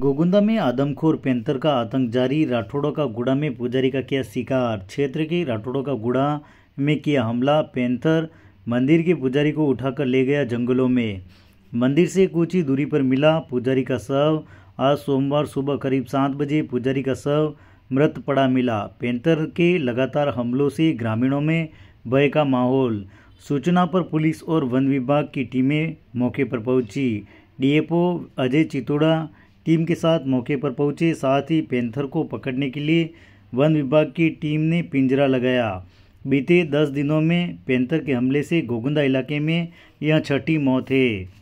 गोगुंदा में आदमखोर पेंथर का आतंक जारी राठौड़ों का गुड़ा में पुजारी का किया शिकार क्षेत्र के राठौड़ों का गुड़ा में किया हमला पेंथर मंदिर के पुजारी को उठाकर ले गया जंगलों में मंदिर से कुछ ही दूरी पर मिला पुजारी का शव आज सोमवार सुबह करीब सात बजे पुजारी का शव मृत पड़ा मिला पेंथर के लगातार हमलों से ग्रामीणों में भय का माहौल सूचना पर पुलिस और वन विभाग की टीमें मौके पर पहुंची डीएफओ अजय चितोड़ा टीम के साथ मौके पर पहुंचे साथ ही पैंथर को पकड़ने के लिए वन विभाग की टीम ने पिंजरा लगाया बीते दस दिनों में पैंथर के हमले से गोगुंदा इलाके में यह छठी मौत है